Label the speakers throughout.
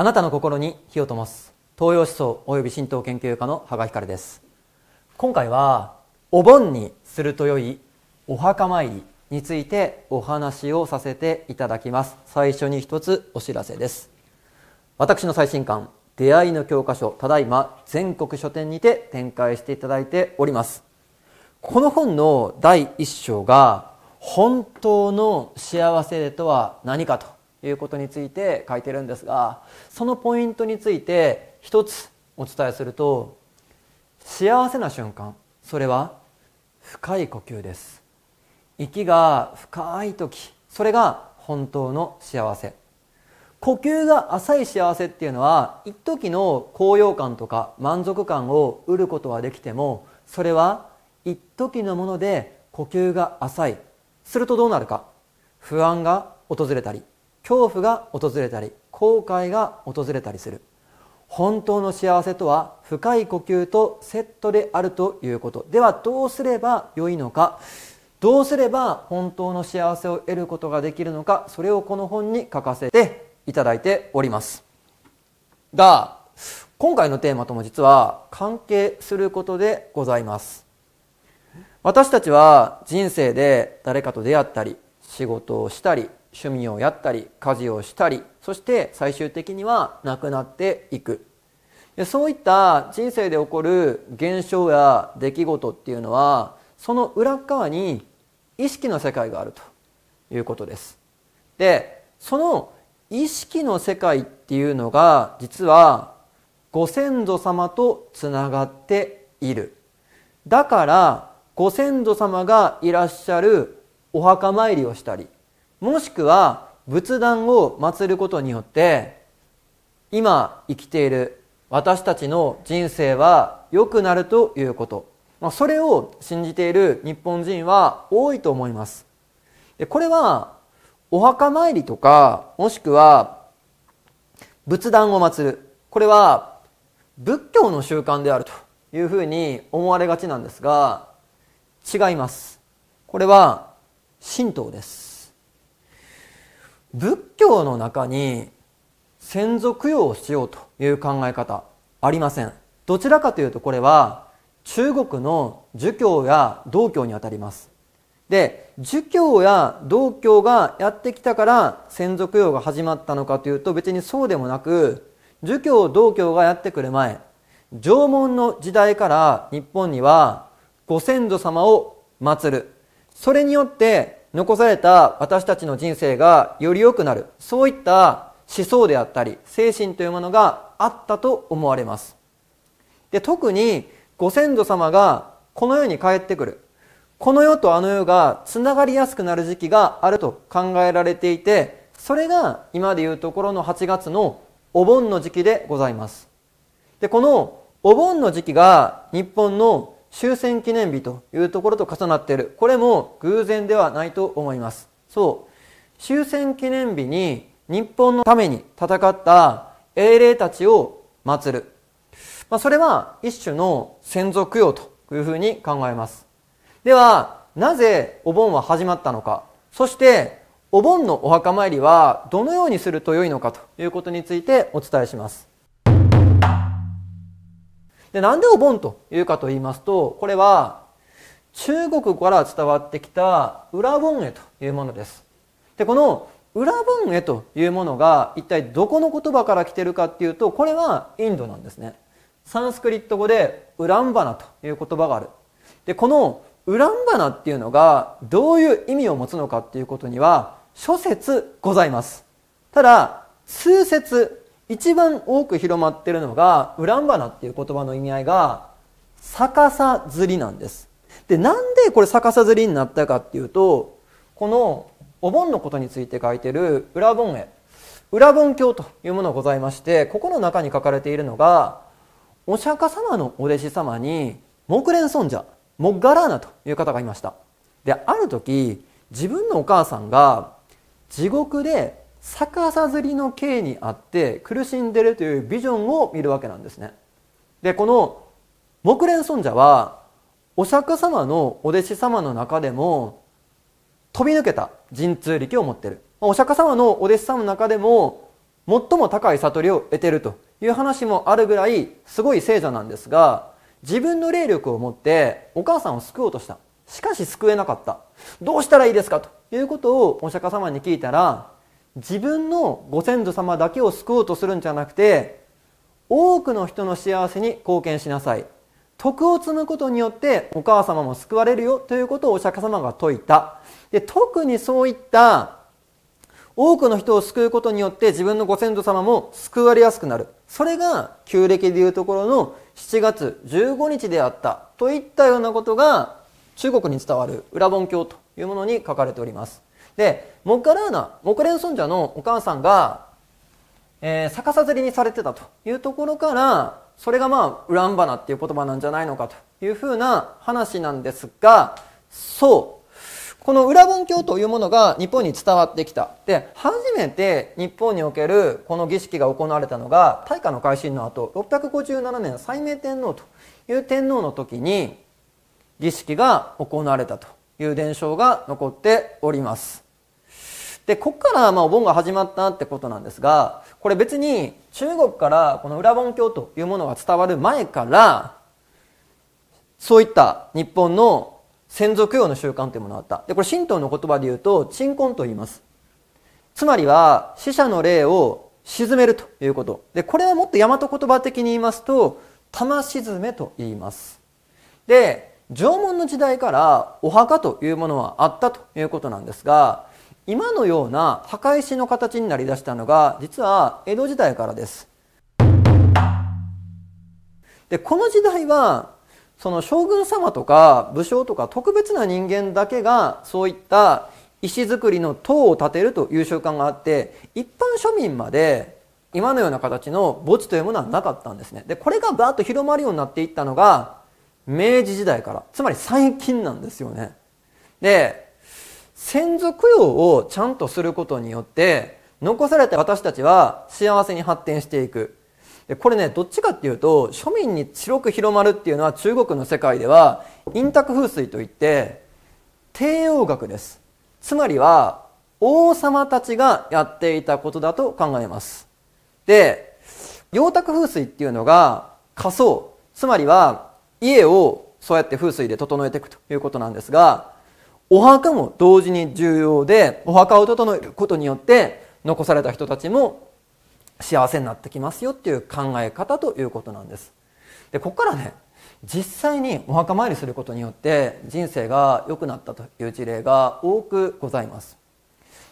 Speaker 1: あなたの心に火を灯す東洋思想及び神道研究家の羽賀ひかるです今回はお盆にするとよいお墓参りについてお話をさせていただきます最初に一つお知らせです私の最新刊出会いの教科書ただいま全国書店にて展開していただいておりますこの本の第1章が本当の幸せとは何かということについて書いてるんですがそのポイントについて一つお伝えすると幸せな瞬間それは深い呼吸です息が深い時それが本当の幸せ呼吸が浅い幸せっていうのは一時の高揚感とか満足感を得ることはできてもそれは一時のもので呼吸が浅いするとどうなるか不安が訪れたり恐怖が訪れたり後悔が訪れたりする本当の幸せとは深い呼吸とセットであるということではどうすればよいのかどうすれば本当の幸せを得ることができるのかそれをこの本に書かせていただいておりますが今回のテーマとも実は関係することでございます私たちは人生で誰かと出会ったり仕事をしたり趣味をやったり家事をしたりそして最終的には亡くなっていくそういった人生で起こる現象や出来事っていうのはその裏側に意識の世界があるということですでその意識の世界っていうのが実はご先祖様とつながっているだからご先祖様がいらっしゃるお墓参りをしたりもしくは仏壇を祀ることによって今生きている私たちの人生は良くなるということ、まあ、それを信じている日本人は多いと思いますでこれはお墓参りとかもしくは仏壇を祀るこれは仏教の習慣であるというふうに思われがちなんですが違いますこれは神道です仏教の中に先祖供養をしようという考え方ありませんどちらかというとこれは中国の儒教や道教にあたりますで儒教や道教がやってきたから先祖供養が始まったのかというと別にそうでもなく儒教道教がやってくる前縄文の時代から日本にはご先祖様を祀るそれによって残された私たちの人生がより良くなるそういった思想であったり精神というものがあったと思われますで特にご先祖様がこの世に帰ってくるこの世とあの世がつながりやすくなる時期があると考えられていてそれが今でいうところの8月のお盆の時期でございますでこのお盆の時期が日本の終戦記念日というところと重なっている。これも偶然ではないと思います。そう。終戦記念日に日本のために戦った英霊たちを祀る。まあ、それは一種の先祖供養というふうに考えます。では、なぜお盆は始まったのか、そしてお盆のお墓参りはどのようにするとよいのかということについてお伝えします。で、なんでお盆というかと言いますと、これは中国から伝わってきた裏盆絵というものです。で、この裏盆絵というものが一体どこの言葉から来てるかっていうと、これはインドなんですね。サンスクリット語でウランバナという言葉がある。で、このウランバナっていうのがどういう意味を持つのかっていうことには諸説ございます。ただ、数説一番多く広まってるのが、ウランバナっていう言葉の意味合いが、逆さずりなんです。で、なんでこれ逆さずりになったかっていうと、このお盆のことについて書いてる裏盆絵、裏盆経というものがございまして、ここの中に書かれているのが、お釈迦様のお弟子様に、木蓮尊者、モッガラーナという方がいました。で、ある時、自分のお母さんが地獄で逆さづりの刑にあって苦しんでるというビジョンを見るわけなんですねでこの木蓮尊者はお釈迦様のお弟子様の中でも飛び抜けた神通力を持ってるお釈迦様のお弟子さんの中でも最も高い悟りを得てるという話もあるぐらいすごい聖者なんですが自分の霊力を持ってお母さんを救おうとしたしかし救えなかったどうしたらいいですかということをお釈迦様に聞いたら自分のご先祖様だけを救おうとするんじゃなくて多くの人の幸せに貢献しなさい徳を積むことによってお母様も救われるよということをお釈迦様が説いたで特にそういった多くの人を救うことによって自分のご先祖様も救われやすくなるそれが旧暦でいうところの7月15日であったといったようなことが中国に伝わる裏本教というものに書かれておりますでモカラーナモクレン尊者のお母さんが、えー、逆さずりにされてたというところからそれがまあウランバナっていう言葉なんじゃないのかというふうな話なんですがそうこの裏文教というものが日本に伝わってきたで初めて日本におけるこの儀式が行われたのが大化の改新の後657年斉明天皇という天皇の時に儀式が行われたという伝承が残っておりますで、こっからまあお盆が始まったってことなんですが、これ別に中国からこの裏盆教というものが伝わる前から、そういった日本の先祖供養の習慣というものがあった。で、これ神道の言葉で言うと、鎮魂と言います。つまりは、死者の霊を沈めるということ。で、これはもっと大和言葉的に言いますと、玉沈めと言います。で、縄文の時代からお墓というものはあったということなんですが、今のような墓石の形になりだしたのが実は江戸時代からです。でこの時代はその将軍様とか武将とか特別な人間だけがそういった石造りの塔を建てるという習慣があって一般庶民まで今のような形の墓地というものはなかったんですねでこれがバーッと広まるようになっていったのが明治時代からつまり最近なんですよねで先祖供養をちゃんとすることによって残された私たちは幸せに発展していくこれねどっちかっていうと庶民に白く広まるっていうのは中国の世界では陰卓風水といって帝王学ですつまりは王様たちがやっていたことだと考えますで陽卓風水っていうのが仮想つまりは家をそうやって風水で整えていくということなんですがお墓も同時に重要でお墓を整えることによって残された人たちも幸せになってきますよっていう考え方ということなんですでここからね実際にお墓参りすることによって人生が良くなったという事例が多くございます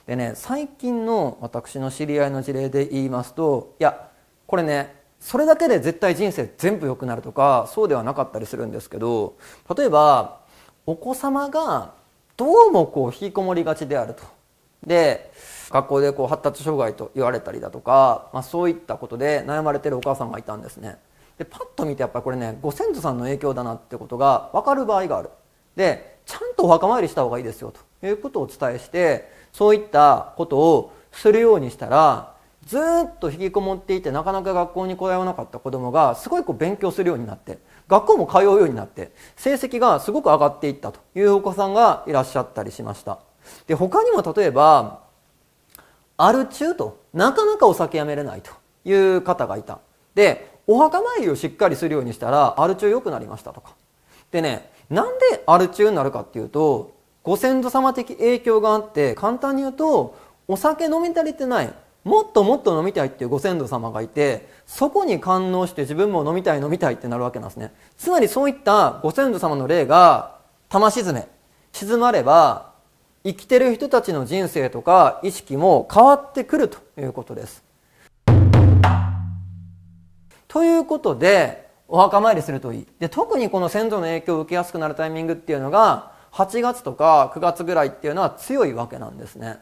Speaker 1: でね最近の私の知り合いの事例で言いますといやこれねそれだけで絶対人生全部良くなるとかそうではなかったりするんですけど例えばお子様がどうもこう引きこもりがちであると。で学校でこう発達障害と言われたりだとか、まあ、そういったことで悩まれてるお母さんがいたんですねでパッと見てやっぱりこれねご先祖さんの影響だなってことが分かる場合があるでちゃんとお墓参りした方がいいですよということをお伝えしてそういったことをするようにしたらずっと引きこもっていてなかなか学校に来られなかった子供がすごいこう勉強するようになって学校も通うようになって成績がすごく上がっていったというお子さんがいらっしゃったりしましたで他にも例えばアル中となかなかお酒やめれないという方がいたでお墓参りをしっかりするようにしたらアル中良くなりましたとかでねなんでアル中になるかっていうとご先祖様的影響があって簡単に言うとお酒飲み足りてないもっともっと飲みたいっていうご先祖様がいてそこに感応して自分も飲みたい飲みたいってなるわけなんですねつまりそういったご先祖様の霊が玉沈め沈まれば生きてる人たちの人生とか意識も変わってくるということですということでお墓参りするといいで特にこの先祖の影響を受けやすくなるタイミングっていうのが8月とか9月ぐらいっていうのは強いわけなんですね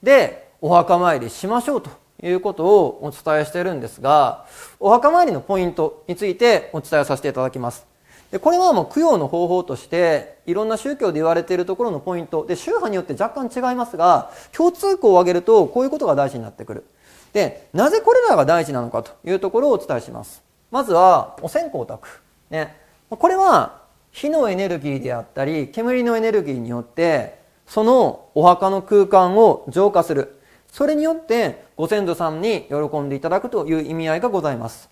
Speaker 1: でお墓参りしましょうということをお伝えしてるんですが、お墓参りのポイントについてお伝えさせていただきます。でこれはもう供養の方法としていろんな宗教で言われているところのポイントで宗派によって若干違いますが共通項を挙げるとこういうことが大事になってくるでなぜこれらが大事なのかというところをお伝えしますまずはお線香を焚く、ね、これは火のエネルギーであったり煙のエネルギーによってそのお墓の空間を浄化するそれによってご先祖さんに喜んでいただくという意味合いがございます。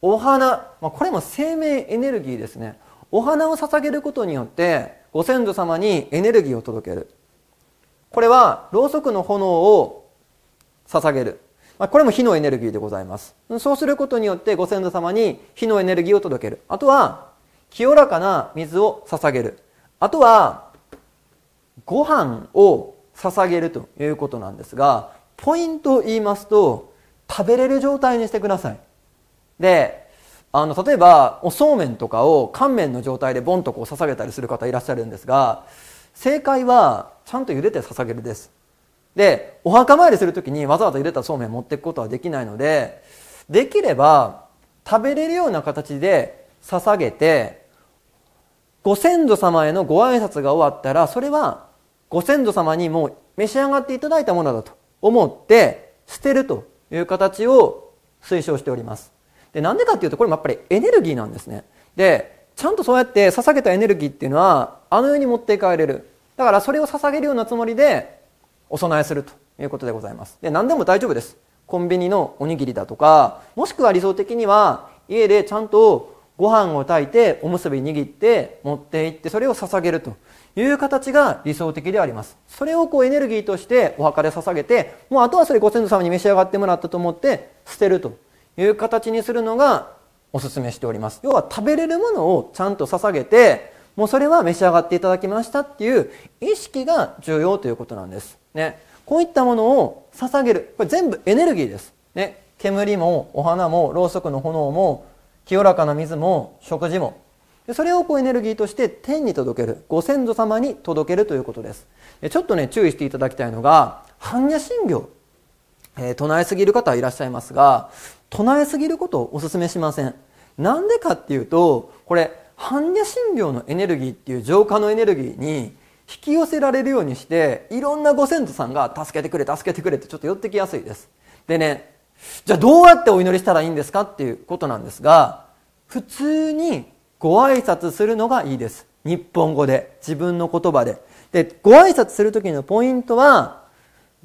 Speaker 1: お花、まあ、これも生命エネルギーですね。お花を捧げることによってご先祖様にエネルギーを届ける。これはろうそくの炎を捧げる。まあ、これも火のエネルギーでございます。そうすることによってご先祖様に火のエネルギーを届ける。あとは清らかな水を捧げる。あとはご飯を捧げるということなんですがポイントを言いますと食べれる状態にしてくださいであの例えばおそうめんとかを乾麺の状態でボンとこう捧げたりする方いらっしゃるんですが正解はちゃんと茹でて捧げるですでお墓参りするときにわざわざ茹でたそうめん持っていくことはできないのでできれば食べれるような形で捧げてご先祖様へのご挨拶が終わったらそれはご先祖様にもう召し上がっていただいたものだと思って捨てるという形を推奨しております。で、なんでかっていうと、これもやっぱりエネルギーなんですね。で、ちゃんとそうやって捧げたエネルギーっていうのは、あの世に持って帰れる。だからそれを捧げるようなつもりで、お供えするということでございます。で、何でも大丈夫です。コンビニのおにぎりだとか、もしくは理想的には、家でちゃんとご飯を炊いて、おむすび握って、持って行って、それを捧げるという形が理想的であります。それをこうエネルギーとしてお墓で捧げて、もうあとはそれご先祖様に召し上がってもらったと思って捨てるという形にするのがおすすめしております。要は食べれるものをちゃんと捧げて、もうそれは召し上がっていただきましたっていう意識が重要ということなんです。ね。こういったものを捧げる。これ全部エネルギーです。ね。煙もお花もろうそくの炎も清らかな水も食事もそれをこうエネルギーとして天に届けるご先祖様に届けるということですちょっとね注意していただきたいのが般若心経、えー、唱えすぎる方はいらっしゃいますが唱えすぎることをお勧めしませんなんでかっていうとこれ般若心経のエネルギーっていう浄化のエネルギーに引き寄せられるようにしていろんなご先祖さんが助けてくれ助けてくれってちょっと寄ってきやすいですでねじゃあどうやってお祈りしたらいいんですかっていうことなんですが普通にご挨拶するのがいいです。日本語で、自分の言葉で。で、ご挨拶する時のポイントは、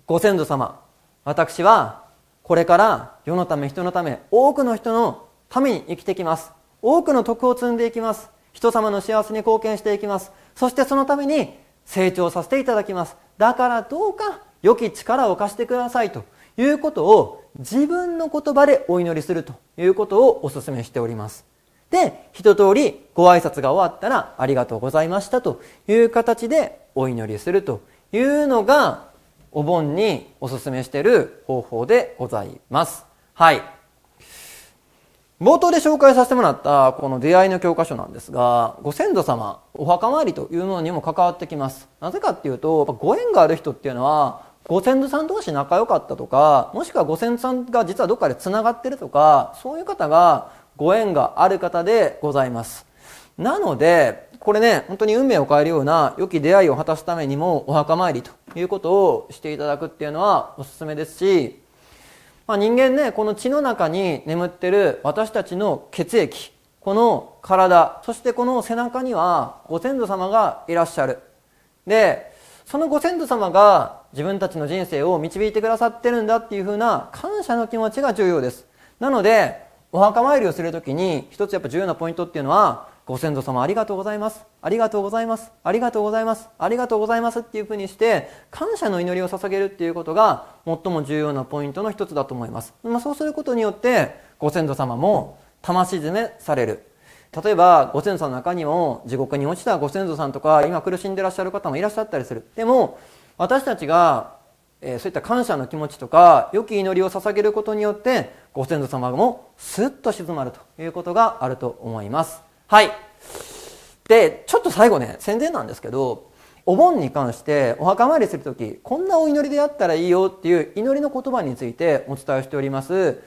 Speaker 1: ご先祖様、私はこれから世のため人のため、多くの人のために生きてきます。多くの徳を積んでいきます。人様の幸せに貢献していきます。そしてそのために成長させていただきます。だからどうか良き力を貸してくださいということを自分の言葉でお祈りするということをお勧めしております。で一通りご挨拶が終わったらありがとうございましたという形でお祈りするというのがお盆におすすめしている方法でございます。はい。冒頭で紹介させてもらったこの出会いの教科書なんですがご先祖様お墓参りというものにも関わってきますなぜかっていうとご縁がある人っていうのはご先祖さん同士仲良かったとかもしくはご先祖さんが実はどっかで繋がってるとかそういう方がご縁がある方でございます。なので、これね、本当に運命を変えるような良き出会いを果たすためにもお墓参りということをしていただくっていうのはおすすめですし、まあ、人間ね、この血の中に眠ってる私たちの血液、この体、そしてこの背中にはご先祖様がいらっしゃる。で、そのご先祖様が自分たちの人生を導いてくださってるんだっていう風な感謝の気持ちが重要です。なので、お墓参りをするときに一つやっぱ重要なポイントっていうのはご先祖様ありがとうございます。ありがとうございます。ありがとうございます。ありがとうございますっていうふうにして、感謝の祈りを捧げるっていうことが最も重要なポイントの一つだと思います。まあ、そうすることによって、ご先祖様も魂詰めされる。例えば、ご先祖さんの中にも地獄に落ちたご先祖さんとか、今苦しんでらっしゃる方もいらっしゃったりする。でも、私たちがえそういった感謝の気持ちとか良き祈りを捧げることによってご先祖様もスッと静まるということがあると思いますはいでちょっと最後ね宣伝なんですけどお盆に関してお墓参りする時こんなお祈りであったらいいよっていう祈りの言葉についてお伝えしております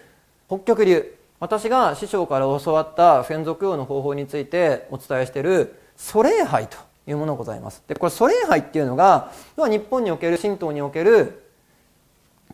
Speaker 1: 北極流私が師匠から教わった先祖供養の方法についてお伝えしている祖礼杯というものがございますでこれ祖礼拝っていうのが日本における神道における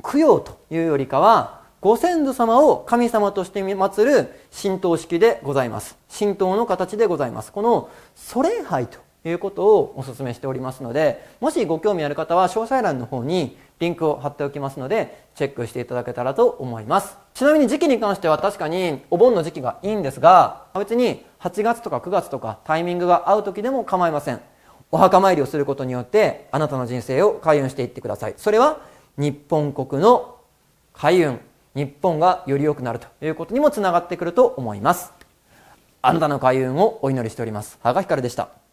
Speaker 1: 供養というよりかはご先祖様を神様として祀る神道式でございます神道の形でございますこのソ連杯ということをお勧めしておりますのでもしご興味ある方は詳細欄の方にリンクを貼っておきますのでチェックしていただけたらと思いますちなみに時期に関しては確かにお盆の時期がいいんですが別に8月とか9月とかタイミングが合う時でも構いませんお墓参りをすることによってあなたの人生を開運していってくださいそれは日本国の海運日本がより良くなるということにもつながってくると思いますあなたの開運をお祈りしております。は賀ひかるでした。